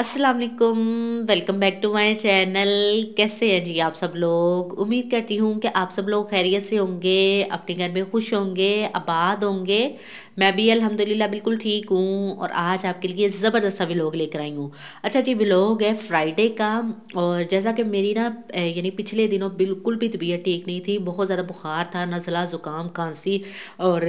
अस्सलाम वालेकुम welcome back to my channel कैसे हैं जी आप सब लोग उम्मीद करती हूँ कि आप सब लोग खैरियत से होंगे अपने घर में खुश होंगे आबाद होंगे मैं भी अल्हम्दुलिल्लाह बिल्कुल ठीक हूँ और आज आपके लिए ज़बरदस्त सा व्लॉग लेकर आई हूँ अच्छा जी व्लॉग है फ्राइडे का और जैसा कि मेरी ना यानी पिछले दिनों बिल्कुल भी तबीयत ठीक नहीं थी बहुत ज़्यादा बुखार था नज़ला ज़ुकाम खांसी और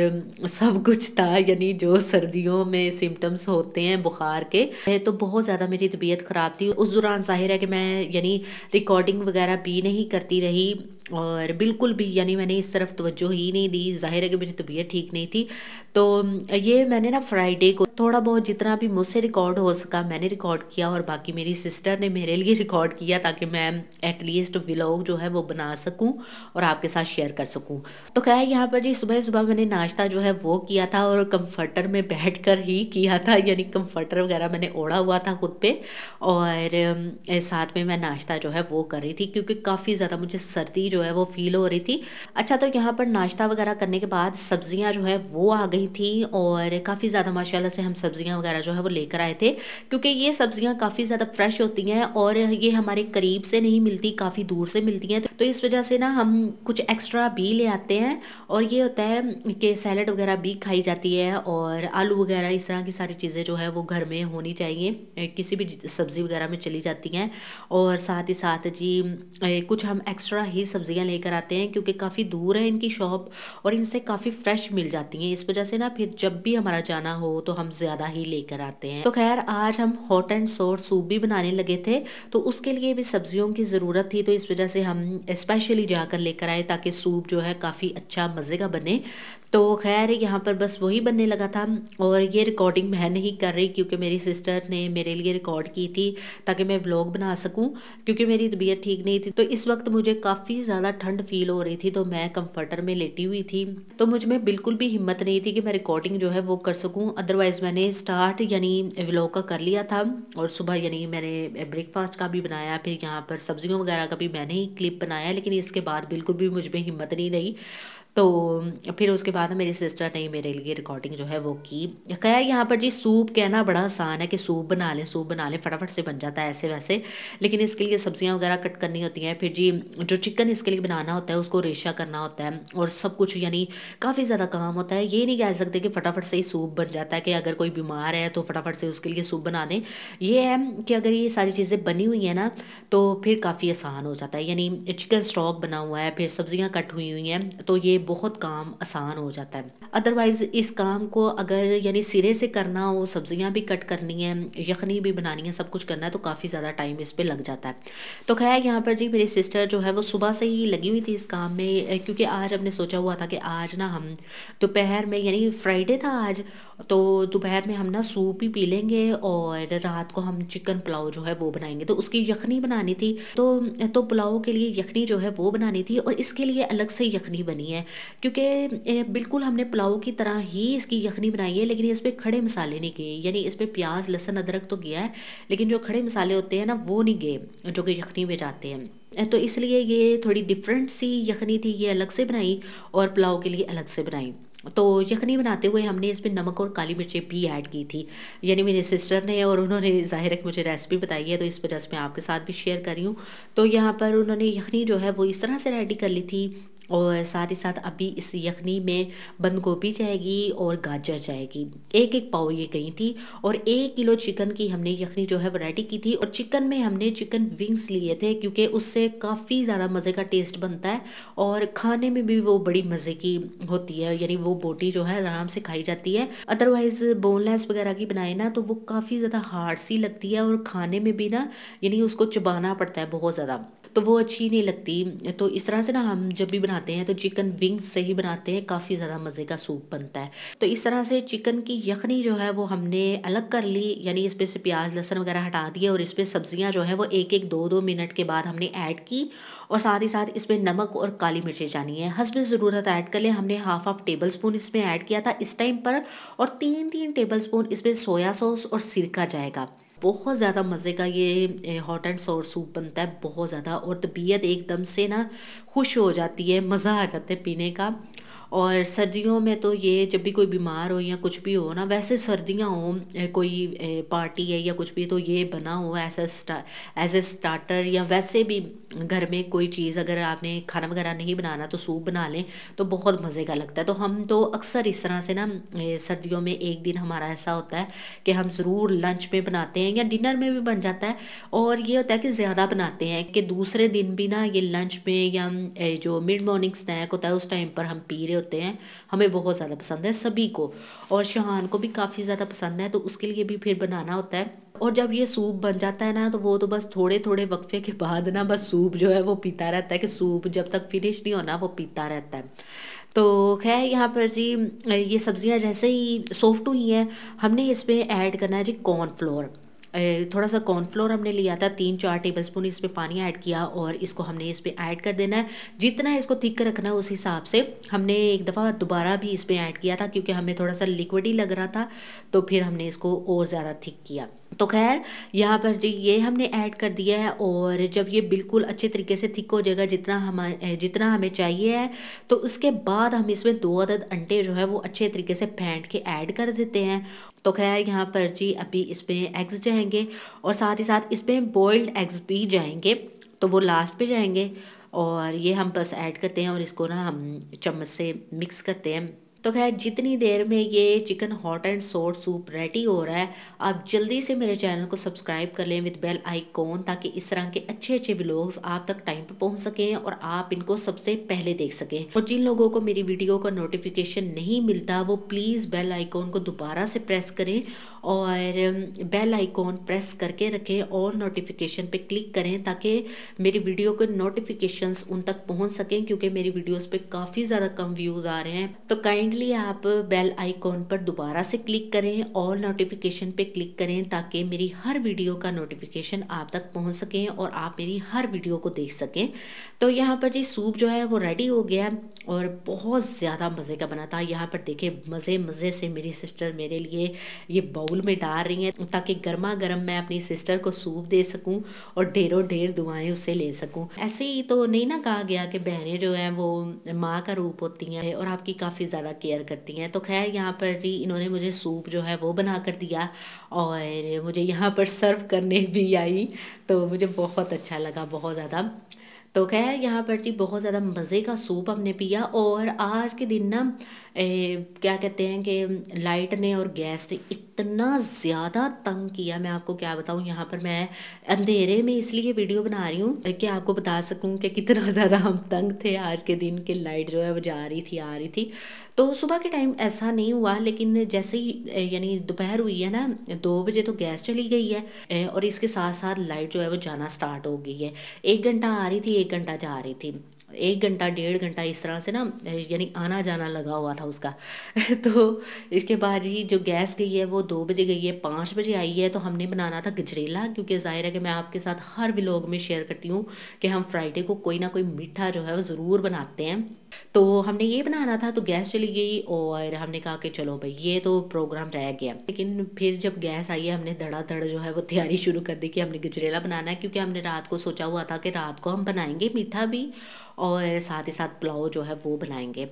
सब कुछ था यानी जो सर्दियों में सिम्टम्स होते हैं बुखार के तो बहुत ज़्यादा मेरी तबीयत ख़राब थी उस दौरान ज़ाहिर है कि मैं यानी रिकॉर्डिंग वगैरह भी नहीं करती रही और बिल्कुल भी यानी मैंने इस तरफ तवज्जो ही नहीं दी जाहिर है कि मेरी तबीयत ठीक नहीं थी तो ये मैंने ना फ्राइडे को थोड़ा बहुत जितना भी मुझसे रिकॉर्ड हो सका मैंने रिकॉर्ड किया और बाकी मेरी सिस्टर ने मेरे लिए रिकॉर्ड किया ताकि मैं एटलीस्ट व्लॉग जो है वो बना सकूँ और आपके साथ शेयर कर सकूँ तो है यहाँ पर जी सुबह सुबह मैंने नाश्ता जो है वो किया था और कम्फर्टर में बैठ कर ही किया था यानी कम्फर्टर वगैरह मैंने ओढ़ा हुआ था खुद पर और साथ में मैं नाश्ता जो है वो कर रही थी क्योंकि काफ़ी ज़्यादा मुझे सर्दी जो है वो फील हो रही थी अच्छा तो यहाँ पर नाश्ता वगैरह करने के बाद सब्जियाँ जो है वो आ गई थी और काफ़ी ज़्यादा माशाल्लाह से हम सब्जियाँ वगैरह जो है वो लेकर आए थे क्योंकि ये सब्जियाँ काफ़ी ज़्यादा फ्रेश होती हैं और ये हमारे करीब से नहीं मिलती काफ़ी दूर से मिलती हैं तो इस वजह से ना हम कुछ एक्स्ट्रा भी ले आते हैं और ये होता है कि सैलड वगैरह भी खाई जाती है और आलू वगैरह इस तरह की सारी चीज़ें जो है वो घर में होनी चाहिए किसी भी सब्ज़ी वगैरह में चली जाती हैं और साथ ही साथ जी कुछ हम एक्स्ट्रा ही सब्जियां लेकर आते हैं क्योंकि काफ़ी दूर है इनकी शॉप और इनसे काफ़ी फ्रेश मिल जाती हैं इस वजह से ना फिर जब भी हमारा जाना हो तो हम ज़्यादा ही लेकर आते हैं तो खैर आज हम हॉट एंड सोर सूप भी बनाने लगे थे तो उसके लिए भी सब्जियों की ज़रूरत थी तो इस वजह से हम इस्पेशली जाकर लेकर आए ताकि सूप जो है काफ़ी अच्छा मज़े का बने तो खैर यहाँ पर बस वही बनने लगा था और ये रिकॉर्डिंग मैं नहीं कर रही क्योंकि मेरी सिस्टर ने मेरे लिए रिकॉर्ड की थी ताकि मैं व्लॉग बना सकूं क्योंकि मेरी तबीयत ठीक नहीं थी तो इस वक्त मुझे काफ़ी ज़्यादा ठंड फील हो रही थी तो मैं कंफर्टर में लेटी हुई थी तो मुझ में बिल्कुल भी हिम्मत नहीं थी कि मैं रिकॉर्डिंग जो है वो कर सकूँ अदरवाइज़ मैंने स्टार्ट यानी व्लॉग का कर लिया था और सुबह यानी मैंने ब्रेकफास्ट का भी बनाया फिर यहाँ पर सब्जियों वगैरह का भी मैंने ही क्लिप बनाया लेकिन इसके बाद बिल्कुल भी मुझ में हिम्मत नहीं रही तो फिर उसके बाद मेरी सिस्टर ने मेरे लिए रिकॉर्डिंग जो है वो की खैर यहाँ पर जी सूप कहना बड़ा आसान है कि सूप बना लें सूप बना लें फटाफट से बन जाता है ऐसे वैसे लेकिन इसके लिए सब्जियाँ वगैरह कट करनी होती हैं फिर जी जो चिकन इसके लिए बनाना होता है उसको रेशा करना होता है और सब कुछ यानी काफ़ी ज़्यादा काम होता है ये नहीं कह सकते कि फटाफट से ही सूप बन जाता है कि अगर कोई बीमार है तो फटाफट से उसके लिए सूप बना दें ये है कि अगर ये सारी चीज़ें बनी हुई हैं ना तो फिर काफ़ी आसान हो जाता है यानी चिकन स्टॉक बना हुआ है फिर सब्जियाँ कट हुई हुई हैं तो ये बहुत काम आसान हो जाता है अदरवाइज़ इस काम को अगर यानी सिरे से करना हो सब्जियां भी कट करनी है यखनी भी बनानी है सब कुछ करना है तो काफ़ी ज़्यादा टाइम इस पर लग जाता है तो खैर यहाँ पर जी मेरी सिस्टर जो है वो सुबह से ही लगी हुई थी इस काम में क्योंकि आज हमने सोचा हुआ था कि आज ना हम दोपहर में यानी फ्राइडे था आज तो दोपहर में हम ना सूप ही पी लेंगे और रात को हम चिकन पुलाव जो है वो बनाएंगे तो उसकी यखनी बनानी थी तो तो पुलाव के लिए यखनी जो है वो बनानी थी और इसके लिए अलग से यखनी बनी है क्योंकि बिल्कुल हमने पुलाव की तरह ही इसकी यखनी बनाई है लेकिन इस पर खड़े मसाले नहीं गए यानी इस पर प्याज लहसुन अदरक तो गया है लेकिन जो खड़े मसाले होते हैं ना वो नहीं गए जो कि यखनी में जाते हैं तो इसलिए ये थोड़ी डिफरेंट सी यखनी थी ये अलग से बनाई और पुलाव के लिए अलग से बनाई तो यखनी बनाते हुए हमने इसमें नमक और काली मिर्चें भी ऐड की थी यानी मेरे सिस्टर ने और उन्होंने ज़ाहिर है मुझे रेसिपी बताई है तो इस वजह से मैं आपके साथ भी शेयर कर रही हूँ तो यहाँ पर उन्होंने यखनी जो है वो इस तरह से रेडी कर ली थी और साथ ही साथ अभी इस यखनी में बंद गोभी जाएगी और गाजर जाएगी एक एक पाव ये गई थी और एक किलो चिकन की हमने यखनी जो है वैरायटी की थी और चिकन में हमने चिकन विंग्स लिए थे क्योंकि उससे काफ़ी ज़्यादा मज़े का टेस्ट बनता है और खाने में भी वो बड़ी मज़े की होती है यानी वो बोटी जो है आराम से खाई जाती है अदरवाइज़ बोनलेस वगैरह की बनाए ना तो वो काफ़ी ज़्यादा हार्ड सी लगती है और खाने में भी ना यानी उसको चबाना पड़ता है बहुत ज़्यादा तो वो अच्छी नहीं लगती तो इस तरह से ना हम जब भी बनाते बनाते हैं तो चिकन विंग्स से ही बनाते हैं काफ़ी ज़्यादा मज़े का सूप बनता है तो इस तरह से चिकन की यखनी जो है वो हमने अलग कर ली यानी इस पर से प्याज लहसन वगैरह हटा दिए और इस पर सब्ज़ियाँ जो है वो एक एक दो दो मिनट के बाद हमने ऐड की और साथ ही साथ इसमें नमक और काली मिर्चें जानी है हंसबे ज़रूरत ऐड कर लें हमने half half table spoon add किया था इस टाइम पर और तीन तीन टेबल स्पून इसमें सोया सॉस और सिरका जाएगा बहुत ज़्यादा मज़े का ये हॉट एंड सोर सूप बनता है बहुत ज़्यादा और तबीयत एकदम से ना खुश हो जाती है मज़ा आ जाता है पीने का और सर्दियों में तो ये जब भी कोई बीमार हो या कुछ भी हो ना वैसे सर्दियाँ हों कोई पार्टी है या कुछ भी तो ये बना हो ऐसा एज ए स्टार्टर या वैसे भी घर में कोई चीज़ अगर आपने खाना वगैरह नहीं बनाना तो सूप बना लें तो बहुत मज़े का लगता है तो हम तो अक्सर इस तरह से ना सर्दियों में एक दिन हमारा ऐसा होता है कि हम ज़रूर लंच में बनाते हैं या डिनर में भी बन जाता है और ये होता है कि ज़्यादा बनाते हैं कि दूसरे दिन भी ना ये लंच में या जो मिड मॉर्निंग स्नैक होता है उस टाइम पर हम पी रहे होते हैं हमें बहुत ज़्यादा पसंद है सभी को और शहान को भी काफ़ी ज़्यादा पसंद है तो उसके लिए भी फिर बनाना होता है और जब ये सूप बन जाता है ना तो वो तो बस थोड़े थोड़े वक्फे के बाद ना बस सूप जो है वो पीता रहता है कि सूप जब तक फिनिश नहीं होना वो पीता रहता है तो खैर यहाँ पर जी ये सब्ज़ियाँ जैसे ही सॉफ्ट हुई हैं हमने इसमें ऐड करना है जी कॉर्नफ्लोर थोड़ा सा कॉर्नफ्लोर हमने लिया था तीन चार टेबल स्पून इसमें पानी ऐड किया और इसको हमने इस पर ऐड कर देना है जितना इसको थिक रखना है उस हिसाब से हमने एक दफ़ा दोबारा भी इस पर ऐड किया था क्योंकि हमें थोड़ा सा लिक्विड ही लग रहा था तो फिर हमने इसको और ज़्यादा थिक किया तो खैर यहाँ पर जी ये हमने ऐड कर दिया है और जब ये बिल्कुल अच्छे तरीके से थिक हो जाएगा जितना हम जितना हमें चाहिए है तो उसके बाद हम इसमें दो अदद अंडे जो है वो अच्छे तरीके से फेंट के ऐड कर देते हैं तो खैर यहाँ पर जी अभी इसमें एग्स जाएंगे और साथ ही साथ इसमें बॉयल्ड एग्स भी जाएंगे तो वो लास्ट पे जाएंगे और ये हम बस ऐड करते हैं और इसको ना हम चम्मच से मिक्स करते हैं तो खैर जितनी देर में ये chicken hot and sour soup ready हो रहा है आप जल्दी से मेरे चैनल को सब्सक्राइब कर लें विद बेल आइकॉन ताकि इस तरह के अच्छे अच्छे ब्लॉग्स आप तक टाइम पर पहुंच सकें और आप इनको सबसे पहले देख सकें और जिन लोगों को मेरी वीडियो का नोटिफिकेशन नहीं मिलता वो प्लीज़ बेल आइकॉन को दोबारा से प्रेस करें और बेल आइकॉन प्रेस करके रखें और नोटिफिकेशन पर क्लिक करें ताकि मेरी वीडियो के नोटिफिकेशन उन तक पहुंच सकें क्योंकि मेरी वीडियोज़ पे काफ़ी ज़्यादा कम व्यूज़ आ रहे हैं तो काइंड काइंडली आप बेल आइकॉन पर दोबारा से क्लिक करें और नोटिफिकेशन पे क्लिक करें ताकि मेरी हर वीडियो का नोटिफिकेशन आप तक पहुंच सकें और आप मेरी हर वीडियो को देख सकें तो यहाँ पर जी सूप जो है वो रेडी हो गया और बहुत ज़्यादा मज़े का बना था यहाँ पर देखें मज़े मज़े से मेरी सिस्टर मेरे लिए ये बाउल में डाल रही हैं ताकि गर्मा गर्म मैं अपनी सिस्टर को सूप दे सकूँ और ढेरों ढेर दुआएँ उससे ले सकूँ ऐसे ही तो नहीं ना कहा गया कि बहनें जो हैं वो माँ का रूप होती हैं और आपकी काफ़ी ज़्यादा केयर करती हैं तो खैर यहाँ पर जी इन्होंने मुझे सूप जो है वो बना कर दिया और मुझे यहाँ पर सर्व करने भी आई तो मुझे बहुत अच्छा लगा बहुत ज़्यादा तो खैर यहाँ पर जी बहुत ज़्यादा मज़े का सूप हमने पिया और आज के दिन ना क्या कहते हैं कि लाइट ने और गैस ने इतना ज़्यादा तंग किया मैं आपको क्या बताऊँ यहाँ पर मैं अंधेरे में इसलिए वीडियो बना रही हूँ कि आपको बता सकूँ कि कितना ज़्यादा हम तंग थे आज के दिन कि लाइट जो है वो जा रही थी आ रही थी तो सुबह के टाइम ऐसा नहीं हुआ लेकिन जैसे ही यानी दोपहर हुई है ना दो बजे तो गैस चली गई है और इसके साथ साथ लाइट जो है वो जाना स्टार्ट हो गई है एक घंटा आ रही थी एक घंटा जा रही थी एक घंटा डेढ़ घंटा इस तरह से ना यानी आना जाना लगा हुआ था उसका तो इसके बाद ही जो गैस गई है वो दो बजे गई है पाँच बजे आई है तो हमने बनाना था गजरेला क्योंकि ज़ाहिर है कि मैं आपके साथ हर व्लॉग में शेयर करती हूँ कि हम फ्राइडे को कोई ना कोई मीठा जो है वो ज़रूर बनाते हैं तो हमने ये बनाना था तो गैस चली गई और हमने कहा कि चलो भाई ये तो प्रोग्राम रह गया लेकिन फिर जब गैस आई है हमने धड़ाधड़ जो है वो तैयारी शुरू कर दी कि हमने गजरेला बनाना है क्योंकि हमने रात को सोचा हुआ था कि रात को हम बनाएंगे मीठा भी और साथ ही साथ पुलाव जो है वो बनाएंगे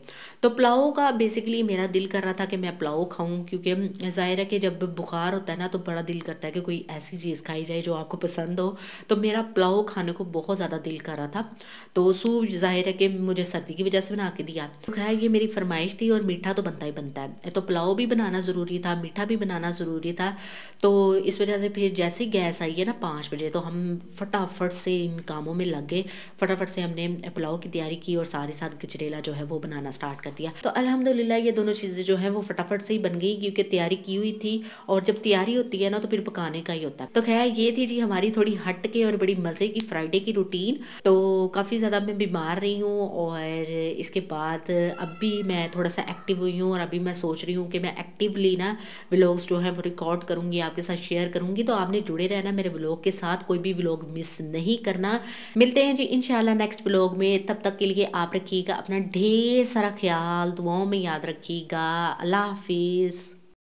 तो पुलाव का बेसिकली मेरा दिल कर रहा था कि मैं पुलाव खाऊं क्योंकि ज़ाहिर है कि जब बुखार होता है ना तो बड़ा दिल करता है कि कोई ऐसी चीज़ खाई जाए जो आपको पसंद हो तो मेरा पुलाव खाने को बहुत ज़्यादा दिल कर रहा था तो सूप ज़ाहिर है कि मुझे सर्दी की वजह से बना के दिया तो खैर ये मेरी फरमाइश थी और मीठा तो बनता ही बनता है तो पुलाव भी बनाना ज़रूरी था मीठा भी बनाना ज़रूरी था तो इस वजह से फिर जैसे ही गैस आई है ना पाँच बजे तो हम फटाफट से इन कामों में लग गए फटाफट से हमने पुलाव की तैयारी की और साथ ही साथ गजरेला जो है वो बनाना स्टार्ट कर दिया तो अलहमदिल्ला ये दोनों चीज़ें जो है वो फटाफट से ही बन गई क्योंकि तैयारी की हुई थी और जब तैयारी होती है ना तो फिर पकाने का ही होता है तो खैर ये थी जी हमारी थोड़ी हट के और बड़ी मज़े की फ्राइडे की रूटीन तो काफ़ी ज़्यादा मैं बीमार रही हूँ और इसके बाद अब भी मैं थोड़ा सा एक्टिव हुई हूँ और अभी मैं सोच रही हूँ कि मैं एक्टिवली ना ब्लॉग्स जो है वो रिकॉर्ड करूँगी आपके साथ शेयर करूँगी तो आपने जुड़े रहना मेरे ब्लॉग के साथ कोई भी ब्लॉग मिस नहीं करना मिलते हैं जी इन नेक्स्ट ब्लॉग में तब तक के लिए आप रखिएगा अपना ढेर सारा ख्याल दुआओं में याद रखिएगा अल्लाह हाफिज़